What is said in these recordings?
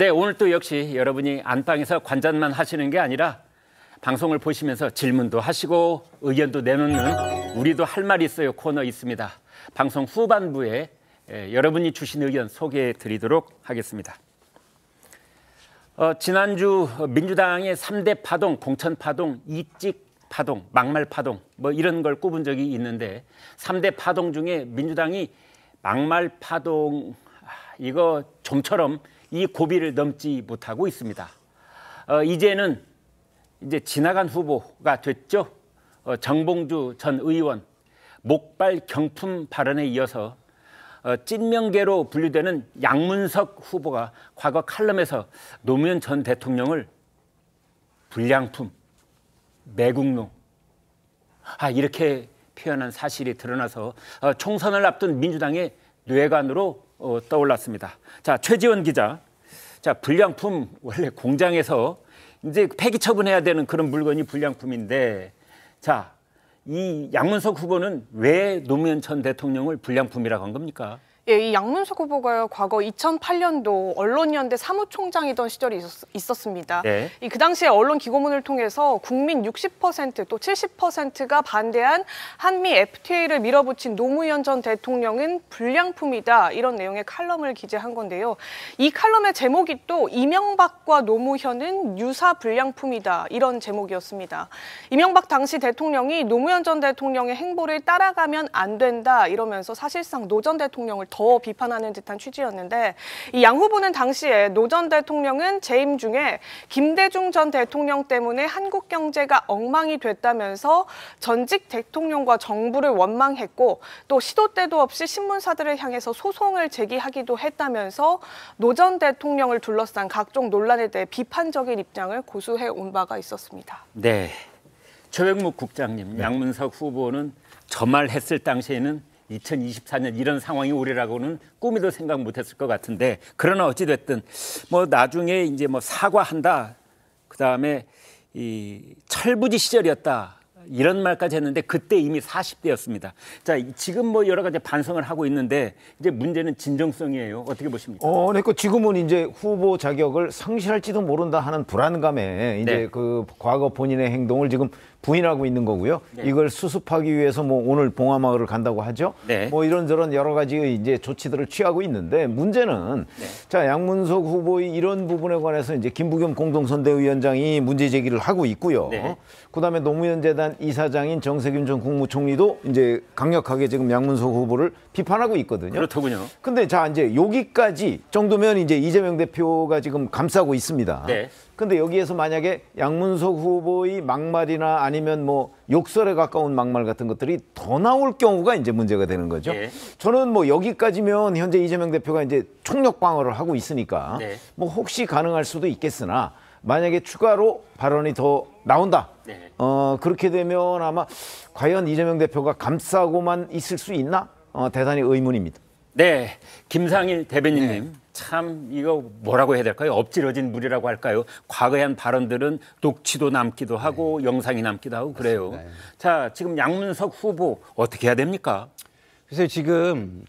네, 오늘 또 역시 여러분이 안방에서 관전만 하시는 게 아니라 방송을 보시면서 질문도 하시고 의견도 내놓는 우리도 할 말이 있어요 코너 있습니다. 방송 후반부에 예, 여러분이 주신 의견 소개해 드리도록 하겠습니다. 어, 지난주 민주당의 삼대 파동, 공천 파동, 이직 파동, 막말 파동 뭐 이런 걸 꼽은 적이 있는데 삼대 파동 중에 민주당이 막말 파동 아, 이거 좀처럼 이 고비를 넘지 못하고 있습니다. 어, 이제는 이제 지나간 후보가 됐죠. 어, 정봉주 전 의원 목발 경품 발언에 이어서 어, 찐명계로 분류되는 양문석 후보가 과거 칼럼에서 노무현 전 대통령을 불량품, 매국노 아, 이렇게 표현한 사실이 드러나서 어, 총선을 앞둔 민주당의 뇌관으로 어, 떠올랐습니다. 자, 최지원 기자. 자, 불량품 원래 공장에서 이제 폐기 처분해야 되는 그런 물건이 불량품인데 자, 이 양문석 후보는 왜 노무현 전 대통령을 불량품이라고 한 겁니까? 예, 이 양문석 후보가요 과거 2008년도 언론연대 사무총장이던 시절이 있었, 습니다 네. 예. 이그 당시에 언론 기고문을 통해서 국민 60%또 70%가 반대한 한미 FTA를 밀어붙인 노무현 전 대통령은 불량품이다 이런 내용의 칼럼을 기재한 건데요. 이 칼럼의 제목이 또 이명박과 노무현은 유사 불량품이다 이런 제목이었습니다. 이명박 당시 대통령이 노무현 전 대통령의 행보를 따라가면 안 된다 이러면서 사실상 노 전 대통령을 더더 비판하는 듯한 취지였는데 이 양 후보는 당시에 노 전 대통령은 재임 중에 김대중 전 대통령 때문에 한국 경제가 엉망이 됐다면서 전직 대통령과 정부를 원망했고 또 시도 때도 없이 신문사들을 향해서 소송을 제기하기도 했다면서 노 전 대통령을 둘러싼 각종 논란에 대해 비판적인 입장을 고수해 온 바가 있었습니다. 네. 최백묵 국장님, 네. 양문석 후보는 저말 했을 당시에는 2024년 이런 상황이 오리라고는 꿈에도 생각 못했을 것 같은데 그러나 어찌 됐든 뭐 나중에 이제 뭐 사과한다 그다음에 이 철부지 시절이었다 이런 말까지 했는데 그때 이미 40대였습니다. 자, 지금 뭐 여러 가지 반성을 하고 있는데 이제 문제는 진정성이에요. 어떻게 보십니까? 어, 네, 그 지금은 이제 후보 자격을 상실할지도 모른다 하는 불안감에 이제 네. 그 과거 본인의 행동을 지금 부인하고 있는 거고요. 네. 이걸 수습하기 위해서 뭐 오늘 봉화마을을 간다고 하죠. 네. 뭐 이런저런 여러 가지 이제 조치들을 취하고 있는데 문제는 네. 자 양문석 후보의 이런 부분에 관해서 이제 김부겸 공동선대위원장이 문제 제기를 하고 있고요. 네. 그다음에 노무현 재단 이사장인 정세균 전 국무총리도 이제 강력하게 지금 양문석 후보를 비판하고 있거든요. 그렇더군요. 근데 자 이제 여기까지 정도면 이제 이재명 대표가 지금 감싸고 있습니다. 네. 근데 여기에서 만약에 양문석 후보의 막말이나 아니면 뭐 욕설에 가까운 막말 같은 것들이 더 나올 경우가 이제 문제가 되는 거죠. 네. 저는 뭐 여기까지면 현재 이재명 대표가 이제 총력 방어를 하고 있으니까 네. 뭐 혹시 가능할 수도 있겠으나 만약에 추가로 발언이 더 나온다. 네. 어, 그렇게 되면 아마 과연 이재명 대표가 감싸고만 있을 수 있나? 어, 대단히 의문입니다. 네, 김상일 대변인님 네. 참 이거 뭐라고 해야 될까요? 엎질러진 물이라고 할까요? 과거의 한 발언들은 녹취도 남기도 하고 네. 영상이 남기도 하고 그래요. 네. 자, 지금 양문석 후보 어떻게 해야 됩니까? 그래서 지금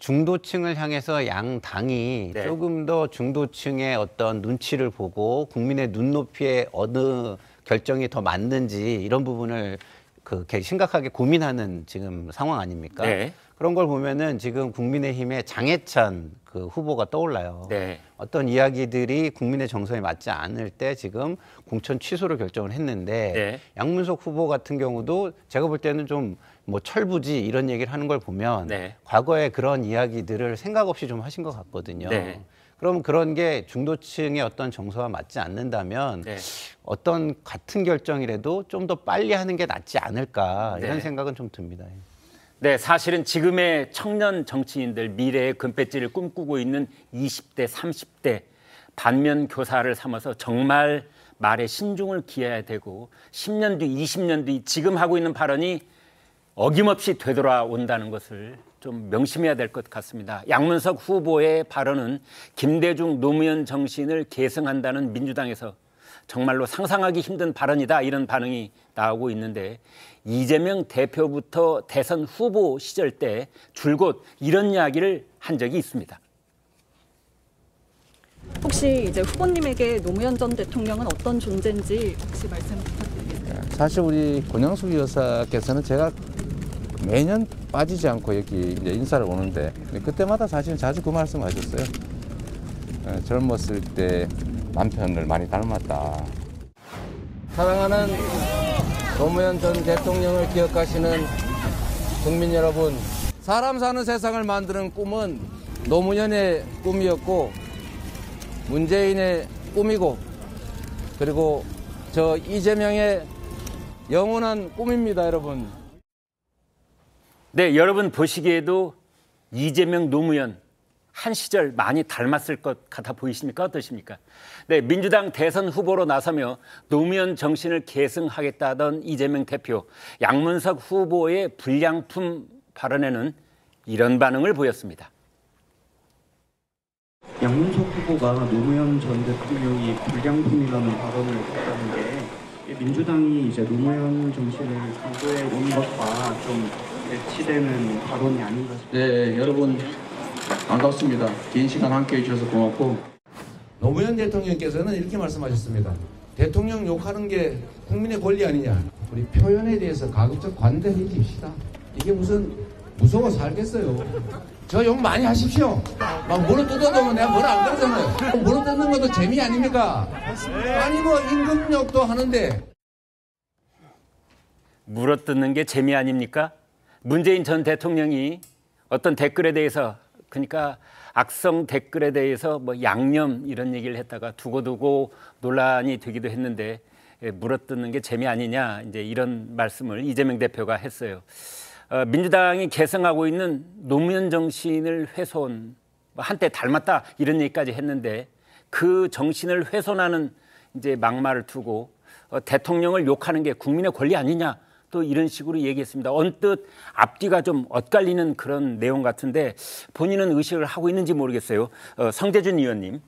중도층을 향해서 양 당이 네. 조금 더 중도층의 어떤 눈치를 보고 국민의 눈높이에 어느 결정이 더 맞는지 이런 부분을 그 심각하게 고민하는 지금 상황 아닙니까? 네. 그런 걸 보면은 지금 국민의힘의 장해찬 그 후보가 떠올라요. 네. 어떤 이야기들이 국민의 정서에 맞지 않을 때 지금 공천 취소를 결정을 했는데 네. 양문석 후보 같은 경우도 제가 볼 때는 좀 뭐 철부지 이런 얘기를 하는 걸 보면 네. 과거에 그런 이야기들을 생각 없이 좀 하신 것 같거든요. 네. 그러면 그런 게 중도층의 어떤 정서와 맞지 않는다면 네. 어떤 같은 결정이라도 좀 더 빨리 하는 게 낫지 않을까 이런 네. 생각은 좀 듭니다. 예. 네, 사실은 지금의 청년 정치인들 미래의 금배지를 꿈꾸고 있는 20대, 30대 반면 교사를 삼아서 정말 말에 신중을 기해야 되고 10년 뒤, 20년 뒤 지금 하고 있는 발언이 어김없이 되돌아온다는 것을 좀 명심해야 될 것 같습니다. 양문석 후보의 발언은 김대중 노무현 정신을 계승한다는 민주당에서 정말로 상상하기 힘든 발언이다 이런 반응이 나오고 있는데 이재명 대표부터 대선 후보 시절 때 줄곧 이런 이야기를 한 적이 있습니다. 혹시 이제 후보님에게 노무현 전 대통령은 어떤 존재인지 혹시 말씀 부탁드리겠습니다. 네, 사실 우리 권영숙 여사께서는 제가 매년 빠지지 않고 여기 이제 인사를 오는데 그때마다 사실 자주 그 말씀하셨어요. 어, 젊었을 때 남편을 많이 닮았다. 사랑하는 노무현 전 대통령을 기억하시는 국민 여러분, 사람 사는 세상을 만드는 꿈은 노무현의 꿈이었고 문재인의 꿈이고 그리고 저 이재명의 영원한 꿈입니다, 여러분. 네, 여러분 보시기에도 이재명 노무현 한 시절 많이 닮았을 것 같아 보이십니까? 어떠십니까? 네, 민주당 대선 후보로 나서며 노무현 정신을 계승하겠다던 이재명 대표, 양문석 후보의 불량품 발언에는 이런 반응을 보였습니다. 양문석 후보가 노무현 전 대통령이 불량품이라는 발언을 했다는 게 민주당이 이제 노무현 정신을 강조해 온 것과 좀 일치되는 발언이 아닌가 싶습니다. 네, 여러분 반갑습니다. 긴 시간 함께 해주셔서 고맙고. 노무현 대통령께서는 이렇게 말씀하셨습니다. 대통령 욕하는 게 국민의 권리 아니냐. 우리 표현에 대해서 가급적 관대해 주십시다. 이게 무슨 무서워 살겠어요. 저 욕 많이 하십시오. 막 무릎 뜯어놓으면 내가 뭐라 안 그러잖아요. 무릎 뜯는 것도 재미 아닙니까? 아니 뭐 임금욕도 하는데. 물어뜯는 게 재미 아닙니까? 문재인 전 대통령이 어떤 댓글에 대해서 그러니까 악성 댓글에 대해서 뭐 양념 이런 얘기를 했다가 두고두고 논란이 되기도 했는데 예, 물어뜯는 게 재미 아니냐 이제 이런 말씀을 이재명 대표가 했어요. 어, 민주당이 개성하고 있는 노무현 정신을 훼손 뭐 한때 닮았다 이런 얘기까지 했는데 그 정신을 훼손하는 이제 막말을 두고 어, 대통령을 욕하는 게 국민의 권리 아니냐 또 이런 식으로 얘기했습니다. 언뜻 앞뒤가 좀 엇갈리는 그런 내용 같은데 본인은 의식을 하고 있는지 모르겠어요. 어, 성재준 의원님.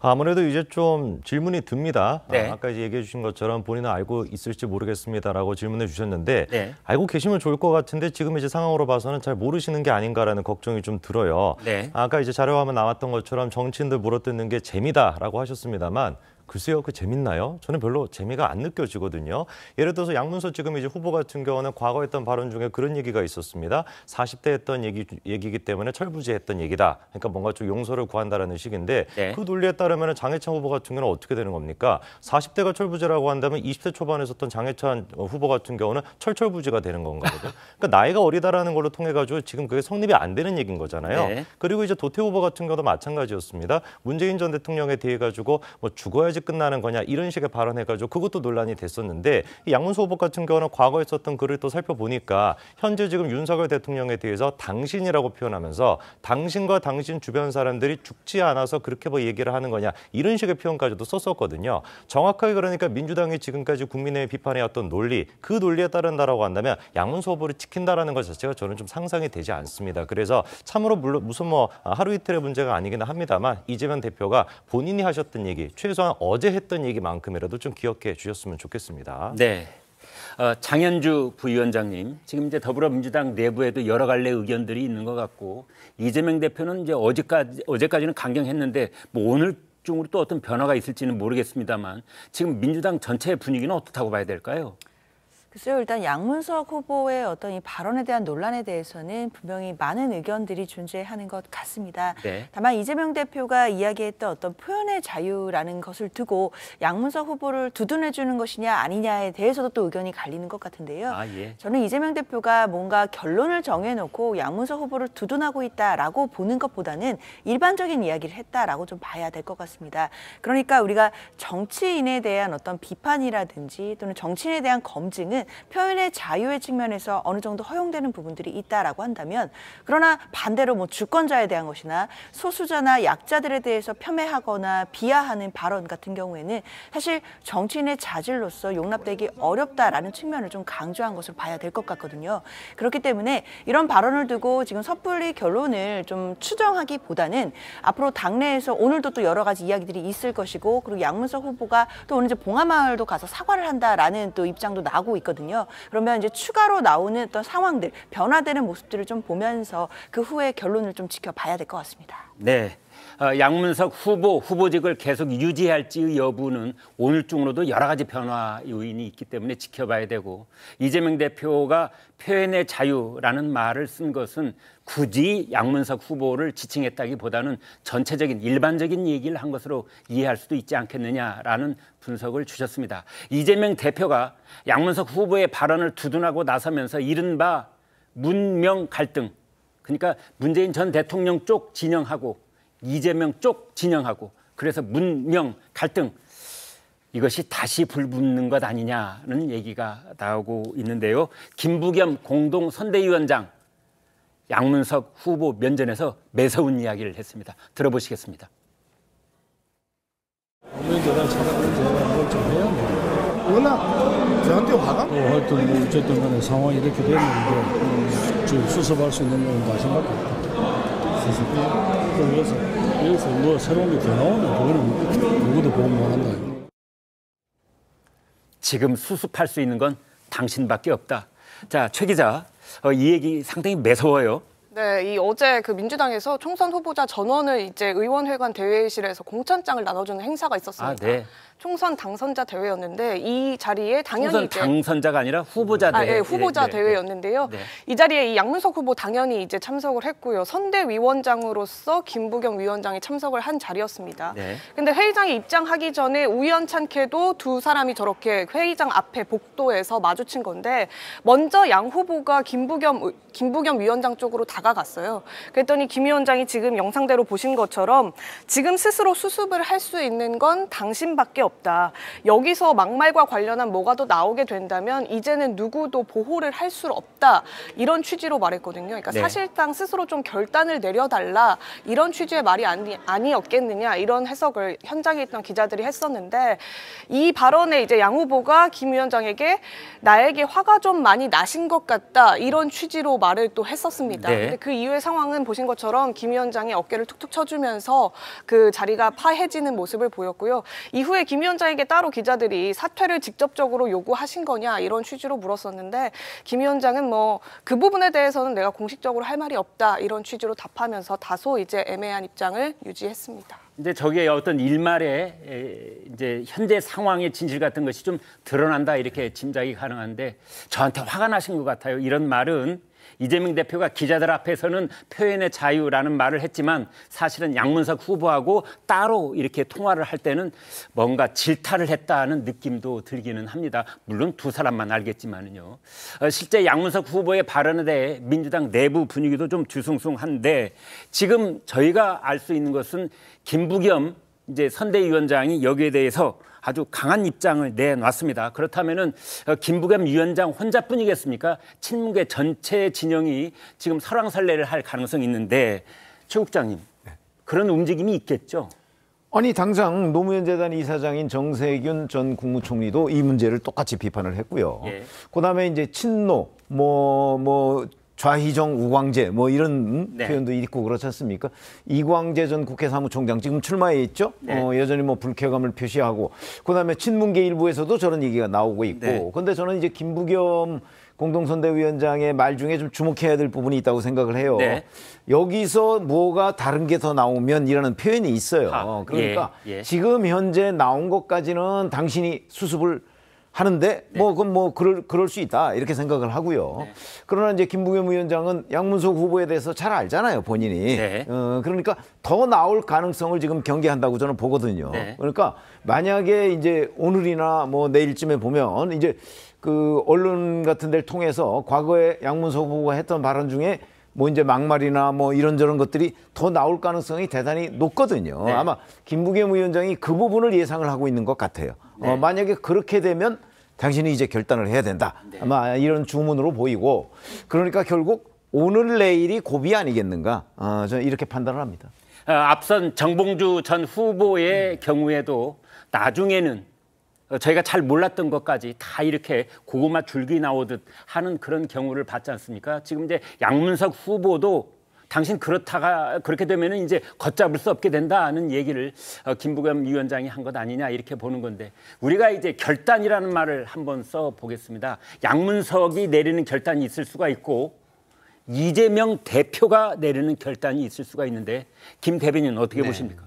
아무래도 이제 좀 질문이 듭니다. 아, 네. 아, 까 얘기해 주신 것처럼 본인은 알고 있을지 모르겠습니다라고 질문해 주셨는데 네. 알고 계시면 좋을 것 같은데 지금 이제 상황으로 봐서는 잘 모르시는 게 아닌가라는 걱정이 좀 들어요. 네. 아까 이제 자료화면 나왔던 것처럼 정치인들 물어뜯는 게 재미다라고 하셨습니다만 글쎄요, 그 재밌나요? 저는 별로 재미가 안 느껴지거든요. 예를 들어서 양문서 지금 이제 후보 같은 경우는 과거 했던 발언 중에 그런 얘기가 있었습니다. 40대 했던 얘기, 얘기이기 때문에 철부지했던 얘기다. 그러니까 뭔가 좀 용서를 구한다는 의식인데 네. 그 논리에 따르면 장해찬 후보 같은 경우는 어떻게 되는 겁니까? 40대가 철부지라고 한다면 20대 초반에 있었던 장해찬 후보 같은 경우는 철철부지가 되는 건가거든. 그러니까 나이가 어리다라는 걸로 통해 가지고 지금 그게 성립이 안 되는 얘기인 거잖아요. 네. 그리고 이제 도태 후보 같은 경우도 마찬가지였습니다. 문재인 전 대통령에 대해 가지고 뭐 죽어야 언제까지 끝나는 거냐 이런 식의 발언해가지고 그것도 논란이 됐었는데 양문수 후보 같은 경우는 과거에 썼던 글을 또 살펴보니까 현재 지금 윤석열 대통령에 대해서 당신이라고 표현하면서 당신과 당신 주변 사람들이 죽지 않아서 그렇게 뭐 얘기를 하는 거냐 이런 식의 표현까지도 썼었거든요. 정확하게 그러니까 민주당이 지금까지 국민의 비판해왔던 논리 그 논리에 따른다라고 한다면 양문수 후보를 지킨다라는 것 자체가 저는 좀 상상이 되지 않습니다. 그래서 참으로 물론 무슨 뭐 하루 이틀의 문제가 아니긴 합니다만 이재명 대표가 본인이 하셨던 얘기 최소한 어제 했던 얘기만큼이라도 좀 기억해 주셨으면 좋겠습니다. 네. 어, 장현주 부위원장님, 지금 이제 더불어민주당 내부에도 여러 갈래 의견들이 있는 것 같고 이재명 대표는 이제 어제까지 어제까지는 강경했는데 뭐 오늘 중으로 또 어떤 변화가 있을지는 모르겠습니다만 지금 민주당 전체의 분위기는 어떻다고 봐야 될까요? 글쎄요, 일단 양문석 후보의 어떤 이 발언에 대한 논란에 대해서는 분명히 많은 의견들이 존재하는 것 같습니다. 네. 다만 이재명 대표가 이야기했던 어떤 표현의 자유라는 것을 두고 양문석 후보를 두둔해주는 것이냐 아니냐에 대해서도 또 의견이 갈리는 것 같은데요. 아, 예. 저는 이재명 대표가 뭔가 결론을 정해놓고 양문석 후보를 두둔하고 있다라고 보는 것보다는 일반적인 이야기를 했다라고 좀 봐야 될 것 같습니다. 그러니까 우리가 정치인에 대한 어떤 비판이라든지 또는 정치인에 대한 검증은 표현의 자유의 측면에서 어느 정도 허용되는 부분들이 있다라고 한다면 그러나 반대로 뭐 주권자에 대한 것이나 소수자나 약자들에 대해서 폄훼하거나 비하하는 발언 같은 경우에는 사실 정치인의 자질로서 용납되기 어렵다라는 측면을 좀 강조한 것을 봐야 될 것 같거든요. 그렇기 때문에 이런 발언을 두고 지금 섣불리 결론을 좀 추정하기보다는 앞으로 당내에서 오늘도 또 여러 가지 이야기들이 있을 것이고 그리고 양문석 후보가 또 오늘 이제 봉하마을도 가서 사과를 한다라는 또 입장도 나고 있거든요. 있거든요. 그러면 이제 추가로 나오는 어떤 상황들, 변화되는 모습들을 좀 보면서 그 후에 결론을 좀 지켜봐야 될 것 같습니다. 네. 어, 양문석 후보 후보직을 계속 유지할지 여부는 오늘 중으로도 여러 가지 변화 요인이 있기 때문에 지켜봐야 되고 이재명 대표가 표현의 자유라는 말을 쓴 것은 굳이 양문석 후보를 지칭했다기보다는 전체적인 일반적인 얘기를 한 것으로 이해할 수도 있지 않겠느냐라는 분석을 주셨습니다. 이재명 대표가 양문석 후보의 발언을 두둔하고 나서면서 이른바 문명 갈등 그러니까 문재인 전 대통령 쪽 진영하고 이재명 쪽 진영하고 그래서 문명 갈등 이것이 다시 불붙는 것 아니냐는 얘기가 나오고 있는데요. 김부겸 공동 선대위원장 양문석 후보 면전에서 매서운 이야기를 했습니다. 들어보시겠습니다. 워낙 저한테 화가? 어, 하여튼 뭐 어쨌든 간에 상황이 이렇게 됐는데 수습할 수 있는 건 다시 밖에 없다. 있으시고 여기서, 여기서 뭐 새로운 게더 나오면 그거는 뭐 누구도 보험 못한다. 뭐 지금 수습할 수 있는 건 당신밖에 없다. 자, 최 기자, 어, 이 얘기 상당히 매서워요. 네, 이 어제 그 민주당에서 총선 후보자 전원을 이제 의원회관 대회의실에서 공천장을 나눠주는 행사가 있었습니다. 아, 네. 총선 당선자 대회였는데 이 자리에 당연히 이제 당선자가 아니라 후보자 대회. 아, 네, 후보자 네, 대회였는데요. 네. 이 자리에 이 양문석 후보 당연히 이제 참석을 했고요. 선대위원장으로서 김부겸 위원장이 참석을 한 자리였습니다. 네. 근데 회의장에 입장하기 전에 우연찮게도 두 사람이 저렇게 회의장 앞에 복도에서 마주친 건데 먼저 양 후보가 김부겸 김부겸 위원장 쪽으로 다가갔어요. 그랬더니 김 위원장이 지금 영상대로 보신 것처럼 지금 스스로 수습을 할 수 있는 건 당신밖에 없다. 여기서 막말과 관련한 뭐가 또 나오게 된다면 이제는 누구도 보호를 할 수 없다. 이런 취지로 말했거든요. 그러니까 네. 사실상 스스로 좀 결단을 내려달라. 이런 취지의 말이 아니, 아니었겠느냐. 이런 해석을 현장에 있던 기자들이 했었는데 이 발언에 이제 양 후보가 김 위원장에게 나에게 화가 좀 많이 나신 것 같다. 이런 취지로 말을 또 했었습니다. 네. 근데 그 이후의 상황은 보신 것처럼 김 위원장의 어깨를 툭툭 쳐주면서 그 자리가 파해지는 모습을 보였고요. 이후에 김김 위원장에게 따로 기자들이 사퇴를 직접적으로 요구하신 거냐 이런 취지로 물었었는데 김 위원장은 뭐 그 부분에 대해서는 내가 공식적으로 할 말이 없다 이런 취지로 답하면서 다소 이제 애매한 입장을 유지했습니다. 이제 저게 어떤 일말에 이제 현재 상황의 진실 같은 것이 좀 드러난다 이렇게 짐작이 가능한데 저한테 화가 나신 것 같아요. 이런 말은 이재명 대표가 기자들 앞에서는 표현의 자유라는 말을 했지만 사실은 양문석 후보하고 따로 이렇게 통화를 할 때는 뭔가 질타를 했다는 느낌도 들기는 합니다. 물론 두 사람만 알겠지만요. 은 어, 실제 양문석 후보의 발언에 대해 민주당 내부 분위기도 좀주숭숭한데 지금 저희가 알 수 있는 것은 김부겸 이제 선대위원장이 여기에 대해서 아주 강한 입장을 내놨습니다. 그렇다면은 어, 김부겸 위원장 혼자뿐이겠습니까? 친문계 전체 진영이 지금 설왕설래를 할 가능성이 있는데 최 국장님 네. 그런 움직임이 있겠죠? 아니 당장 노무현 재단 이사장인 정세균 전 국무총리도 이 문제를 똑같이 비판을 했고요. 예. 그다음에 이제 친노 뭐뭐 뭐, 뭐 좌희정, 우광재 뭐 이런 네. 표현도 있고 그렇지 않습니까? 이광재 전 국회 사무총장 지금 출마해 있죠. 네. 어, 여전히 뭐 불쾌감을 표시하고 그다음에 친문계 일부에서도 저런 얘기가 나오고 있고. 네. 근데 저는 이제 김부겸 공동선대위원장의 말 중에 좀 주목해야 될 부분이 있다고 생각을 해요. 네. 여기서 뭐가 다른 게 더 나오면 이라는 표현이 있어요. 아, 그러니까 예, 예. 지금 현재 나온 것까지는 당신이 수습을 하는데 네. 뭐 그건 뭐 그럴 그럴 수 있다 이렇게 생각을 하고요. 네. 그러나 이제 김부겸 위원장은 양문석 후보에 대해서 잘 알잖아요 본인이. 네. 어, 그러니까 더 나올 가능성을 지금 경계한다고 저는 보거든요. 네. 그러니까 만약에 이제 오늘이나 뭐 내일쯤에 보면 이제 그 언론 같은 데를 통해서 과거에 양문석 후보가 했던 발언 중에 뭐 이제 막말이나 뭐 이런저런 것들이 더 나올 가능성이 대단히 높거든요. 네. 아마 김부겸 위원장이 그 부분을 예상을 하고 있는 것 같아요. 어, 네. 어, 만약에 그렇게 되면 당신이 이제 결단을 해야 된다. 네. 아마 이런 주문으로 보이고 그러니까 결국 오늘 내일이 고비 아니겠는가? 어, 아, 저는 이렇게 판단을 합니다. 어, 앞선 정봉주 전 후보의 경우에도 나중에는 저희가 잘 몰랐던 것까지 다 이렇게 고구마 줄기 나오듯 하는 그런 경우를 봤지 않습니까? 지금 이제 양문석 후보도 당신 그렇다가 그렇게 되면은 이제 걷잡을 수 없게 된다는 얘기를 어, 김부겸 위원장이 한 것 아니냐 이렇게 보는 건데 우리가 이제 결단이라는 말을 한번 써 보겠습니다. 양문석이 내리는 결단이 있을 수가 있고 이재명 대표가 내리는 결단이 있을 수가 있는데 김 대변인 어떻게 네. 보십니까?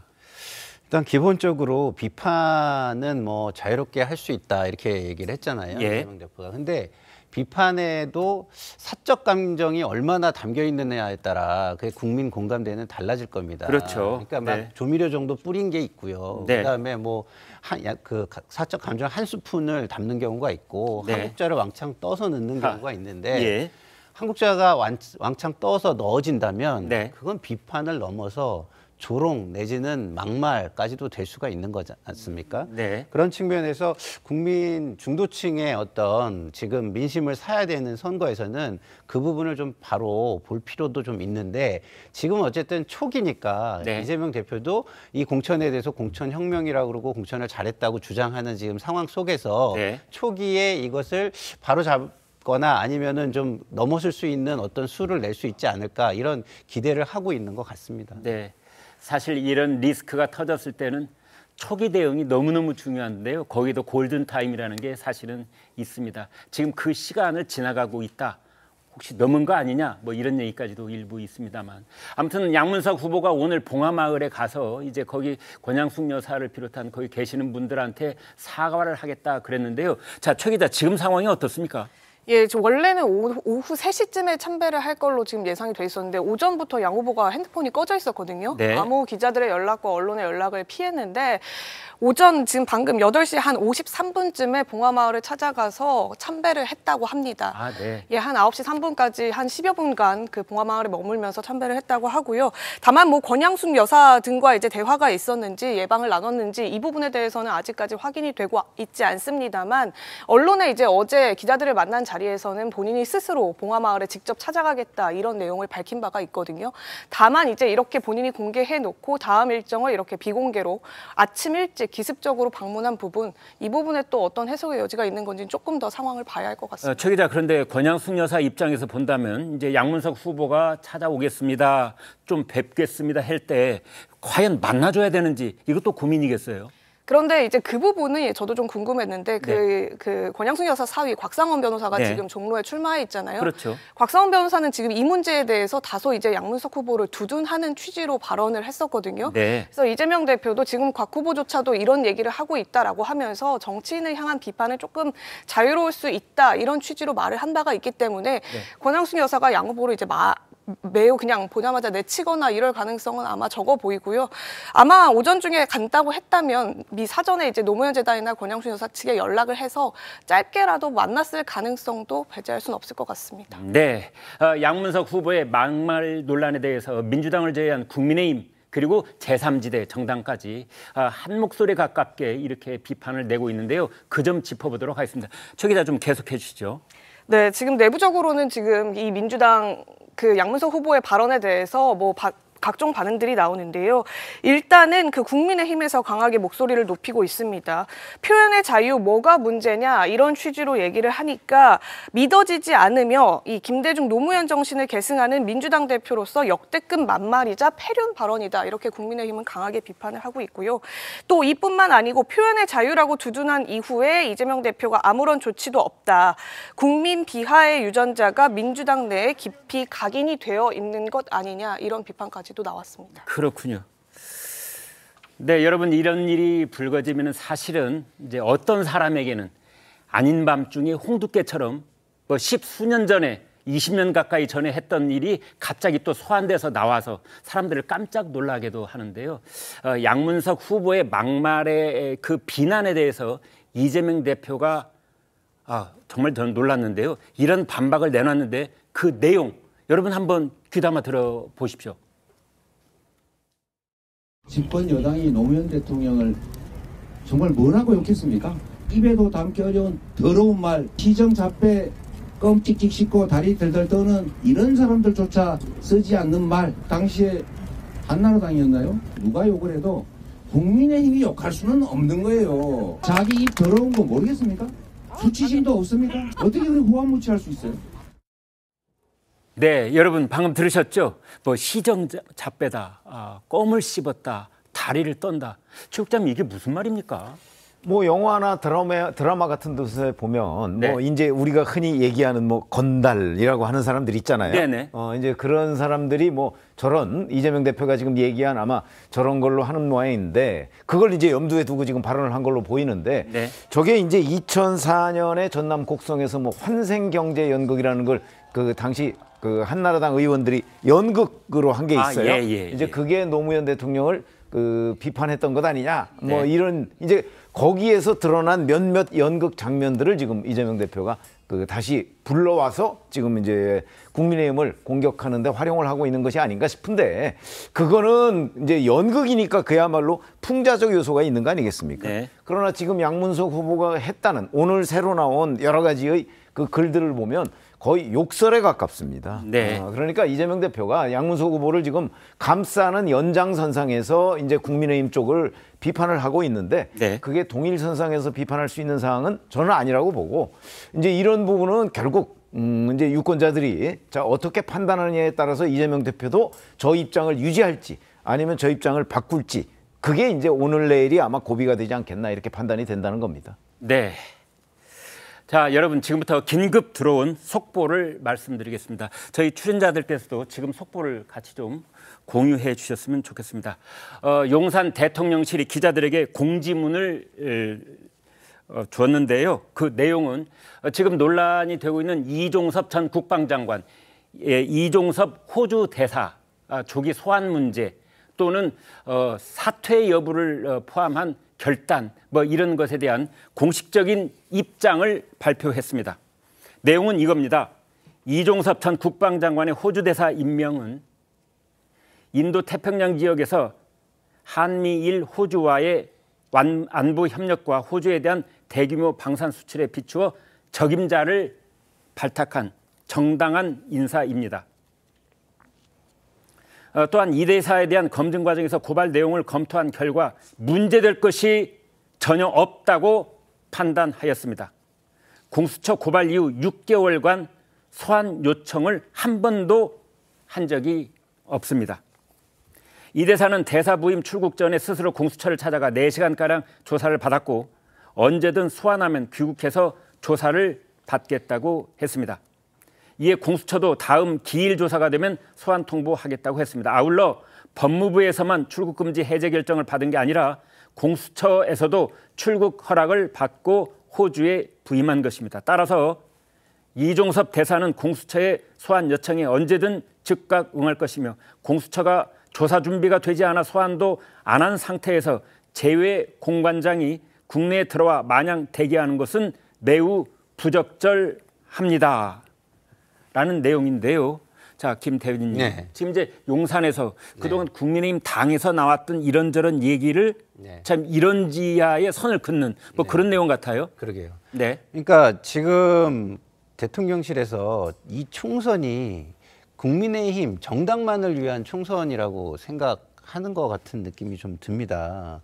일단 기본적으로 비판은 뭐 자유롭게 할 수 있다 이렇게 얘기를 했잖아요. 예. 이재명 대표가. 근데 비판에도 사적 감정이 얼마나 담겨 있느냐에 따라 그 국민 공감대는 달라질 겁니다. 그렇죠. 그러니까 막 네. 조미료 정도 뿌린 게 있고요. 네. 그다음에 뭐한그 사적 감정 한 스푼을 담는 경우가 있고 네. 한국자를 왕창 떠서 넣는 경우가 있는데 예. 한국자가 왕, 왕창 떠서 넣어진다면 네. 그건 비판을 넘어서 조롱 내지는 막말까지도 될 수가 있는 거지 않습니까? 네. 그런 측면에서 국민 중도층의 어떤 지금 민심을 사야 되는 선거에서는 그 부분을 좀 바로 볼 필요도 좀 있는데 지금 어쨌든 초기니까 네. 이재명 대표도 이 공천에 대해서 공천 혁명이라고 그러고 공천을 잘했다고 주장하는 지금 상황 속에서 네. 초기에 이것을 바로 잡 거나 아니면은 좀 넘어설 수 있는 어떤 수를 낼 수 있지 않을까 이런 기대를 하고 있는 것 같습니다. 네. 사실 이런 리스크가 터졌을 때는 초기 대응이 너무너무 중요한데요. 거기도 골든타임이라는 게 사실은 있습니다. 지금 그 시간을 지나가고 있다. 혹시 넘은 거 아니냐 뭐 이런 얘기까지도 일부 있습니다만 아무튼 양문석 후보가 오늘 봉화마을에 가서 이제 거기 권양숙 여사를 비롯한 거기 계시는 분들한테 사과를 하겠다 그랬는데요. 자, 최 기자 지금 상황이 어떻습니까? 예, 지 원래는 오, 후 3시쯤에 참배를 할 걸로 지금 예상이 돼 있었는데 오전부터 양 후보가 핸드폰이 꺼져 있었거든요. 네. 아무 기자들의 연락과 언론의 연락을 피했는데 오전 지금 방금 8시 한 53분쯤에 봉화마을을 찾아가서 참배를 했다고 합니다. 아, 네. 예, 한 9시 3분까지 한 10여 분간 그 봉화마을에 머물면서 참배를 했다고 하고요. 다만 뭐 권양숙 여사 등과 이제 대화가 있었는지 예방을 나눴는지 이 부분에 대해서는 아직까지 확인이 되고 있지 않습니다만 언론에 이제 어제 기자들을 만난 자 자리에서는 본인이 스스로 봉화마을에 직접 찾아가겠다 이런 내용을 밝힌 바가 있거든요. 다만 이제 이렇게 본인이 공개해 놓고 다음 일정을 이렇게 비공개로 아침 일찍 기습적으로 방문한 부분 이 부분에 또 어떤 해석의 여지가 있는 건지 조금 더 상황을 봐야 할것 어, 같습니다. 최 기자 그런데 권양숙 여사 입장에서 본다면 이제 양문석 후보가 찾아오겠습니다. 좀 뵙겠습니다 할 때 과연 만나줘야 되는지 이것도 고민이겠어요. 그런데 이제 그 부분이 저도 좀 궁금했는데 네. 그, 네. 그 권양순 여사 사위 곽상원 변호사가 네. 지금 종로에 출마해 있잖아요. 그렇죠. 곽상원 변호사는 지금 이 문제에 대해서 다소 이제 양문석 후보를 두둔하는 취지로 발언을 했었거든요. 네. 그래서 이재명 대표도 지금 곽 후보조차도 이런 얘기를 하고 있다라고 하면서 정치인을 향한 비판을 조금 자유로울 수 있다 이런 취지로 말을 한 바가 있기 때문에 네. 권양순 여사가 양 후보를 이제 마, 매우 그냥 보자마자 내치거나 이럴 가능성은 아마 적어 보이고요. 아마 오전 중에 간다고 했다면 미 사전에 이제 노무현 재단이나 권양순 여사 측에 연락을 해서 짧게라도 만났을 가능성도 배제할 수는 없을 것 같습니다. 네, 어, 양문석 후보의 막말 논란에 대해서 민주당을 제외한 국민의힘 그리고 제3지대 정당까지 어, 한 목소리 가깝게 이렇게 비판을 내고 있는데요. 그 점 짚어보도록 하겠습니다. 최 기자 좀 계속해 주시죠. 네, 지금 내부적으로는 지금 이 민주당 그 양문석 후보의 발언에 대해서 뭐 바, 각종 반응들이 나오는데요. 일단은 그 국민의힘에서 강하게 목소리를 높이고 있습니다. 표현의 자유 뭐가 문제냐 이런 취지로 얘기를 하니까 믿어지지 않으며 이 김대중 노무현 정신을 계승하는 민주당 대표로서 역대급 만말이자 패륜 발언이다 이렇게 국민의힘은 강하게 비판을 하고 있고요. 또 이뿐만 아니고 표현의 자유라고 두둔한 이후에 이재명 대표가 아무런 조치도 없다. 국민 비하의 유전자가 민주당 내에 깊이 각인이 되어 있는 것 아니냐 이런 비판까지. 결과까지도 나왔습니다. 그렇군요. 네, 여러분 이런 일이 불거지면 사실은 이제 어떤 사람에게는 아닌 밤중에 홍두깨처럼 뭐 십수년 전에 20년 가까이 전에 했던 일이 갑자기 또 소환돼서 나와서 사람들을 깜짝 놀라게도 하는데요. 어, 양문석 후보의 막말의 그 비난에 대해서 이재명 대표가 아, 정말 저 놀랐는데요. 이런 반박을 내놨는데 그 내용 여러분 한번 귀담아 들어보십시오. 집권 여당이 노무현 대통령을 정말 뭐라고 욕했습니까? 입에도 담기 어려운 더러운 말, 시정 잡배 껌 찍찍 씻고 다리 들덜 떠는 이런 사람들조차 쓰지 않는 말, 당시에 한나라당이었나요? 누가 욕을 해도 국민의힘이 욕할 수는 없는 거예요. 자기 입 더러운 거 모르겠습니까? 수치심도 없습니까? 어떻게 그렇게 호환무치할 수 있어요? 네, 여러분 방금 들으셨죠? 뭐 시정잡배다, 아, 껌을 씹었다, 다리를 떤다. 체육자님 이게 무슨 말입니까? 뭐 영화나 드라마 드라마 같은 데서 보면 뭐 네. 뭐 이제 우리가 흔히 얘기하는 뭐 건달이라고 하는 사람들 있잖아요. 네네. 네. 어 이제 그런 사람들이 뭐 저런 이재명 대표가 지금 얘기한 아마 저런 걸로 하는 모양인데 그걸 이제 염두에 두고 지금 발언을 한 걸로 보이는데 네. 저게 이제 2004년에 전남 곡성에서 뭐 환생경제연극이라는 걸 그 당시 그 한나라당 의원들이 연극으로 한게 아, 있어요. 아, 예, 예, 이제 예. 그게 노무현 대통령을 그 비판했던 것 아니냐. 뭐 네. 이런 이제 거기에서 드러난 몇몇 연극 장면들을 지금 이재명 대표가 그 다시 불러와서 지금 이제 국민의힘을 공격하는데 활용을 하고 있는 것이 아닌가 싶은데 그거는 이제 연극이니까 그야말로 풍자적 요소가 있는 거 아니겠습니까? 네. 그러나 지금 양문석 후보가 했다는 오늘 새로 나온 여러 가지의 그 글들을 보면 거의 욕설에 가깝습니다. 네. 아, 그러니까 이재명 대표가 양문석 후보를 지금 감싸는 연장선상에서 이제 국민의힘 쪽을 비판을 하고 있는데 네. 그게 동일선상에서 비판할 수 있는 사항은 저는 아니라고 보고 이제 이런 부분은 결국 음, 이제 유권자들이 자 어떻게 판단하느냐에 따라서 이재명 대표도 저 입장을 유지할지 아니면 저 입장을 바꿀지 그게 이제 오늘 내일이 아마 고비가 되지 않겠나 이렇게 판단이 된다는 겁니다. 네. 자, 여러분 지금부터 긴급 들어온 속보를 말씀드리겠습니다. 저희 출연자들께서도 지금 속보를 같이 좀 공유해 주셨으면 좋겠습니다. 어, 용산 대통령실이 기자들에게 공지문을 어, 줬는데요. 그 내용은 어, 지금 논란이 되고 있는 이종섭 전 국방장관, 예, 이종섭 호주 대사 아, 조기 소환 문제 또는 어, 사퇴 여부를 어, 포함한 결단 뭐 이런 것에 대한 공식적인 입장을 발표했습니다. 내용은 이겁니다. 이종섭 전 국방장관의 호주 대사 임명은 인도 태평양 지역에서 한미일 호주와의 안보 협력과 호주에 대한 대규모 방산 수출에 비추어 적임자를 발탁한 정당한 인사입니다. 어, 또한 이대사에 대한 검증 과정에서 고발 내용을 검토한 결과 문제될 것이 전혀 없다고 판단하였습니다. 공수처 고발 이후 6개월간 소환 요청을 한 번도 한 적이 없습니다. 이 대사는 대사 부임 출국 전에 스스로 공수처를 찾아가 4시간가량 조사를 받았고 언제든 소환하면 귀국해서 조사를 받겠다고 했습니다. 이에 공수처도 다음 기일 조사가 되면 소환 통보하겠다고 했습니다. 아울러 법무부에서만 출국 금지 해제 결정을 받은 게 아니라 공수처에서도 출국 허락을 받고 호주에 부임한 것입니다. 따라서 이종섭 대사는 공수처의 소환 요청에 언제든 즉각 응할 것이며 공수처가 조사 준비가 되지 않아 소환도 안 한 상태에서 재외 공관장이 국내에 들어와 마냥 대기하는 것은 매우 부적절합니다. 라는 내용인데요. 자, 김태빈님. 네. 지금 이제 용산에서 네. 그동안 네. 국민의힘 당에서 나왔던 이런저런 얘기를 네. 참 이런 지하에 선을 긋는 뭐 네. 그런 내용 같아요. 그러게요. 네. 그러니까 지금 대통령실에서 이 총선이 국민의힘 정당만을 위한 총선이라고 생각하는 것 같은 느낌이 좀 듭니다.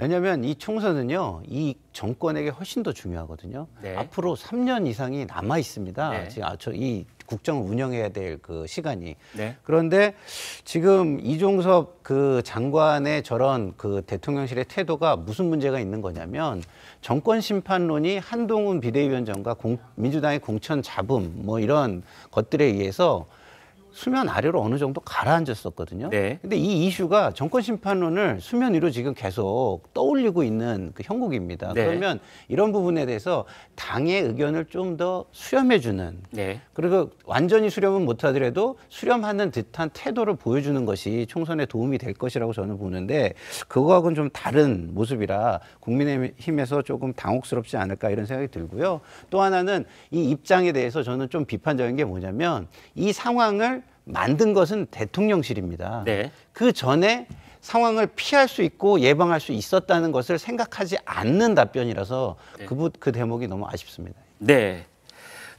왜냐하면 이 총선은요, 이 정권에게 훨씬 더 중요하거든요. 네. 앞으로 3년 이상이 남아 있습니다. 네. 지금 아 저이 국정 운영해야 될 그 시간이. 네. 그런데 지금 이종섭 그 장관의 저런 그 대통령실의 태도가 무슨 문제가 있는 거냐면 정권 심판론이 한동훈 비대위원장과 공, 민주당의 공천 잡음 뭐 이런 것들에 의해서 수면 아래로 어느 정도 가라앉았었거든요. 네. 근데 이 이슈가 정권 심판론을 수면 위로 지금 계속 떠올리고 있는 그 형국입니다. 네. 그러면 이런 부분에 대해서 당의 의견을 좀 더 수렴해주는 네. 그리고 완전히 수렴은 못하더라도 수렴하는 듯한 태도를 보여주는 것이 총선에 도움이 될 것이라고 저는 보는데 그거하고는 좀 다른 모습이라 국민의힘에서 조금 당혹스럽지 않을까 이런 생각이 들고요. 또 하나는 이 입장에 대해서 저는 좀 비판적인 게 뭐냐면 이 상황을 만든 것은 대통령실입니다. 네. 그 전에 상황을 피할 수 있고 예방할 수 있었다는 것을 생각하지 않는 답변이라서 네. 그, 그 대목이 너무 아쉽습니다. 네.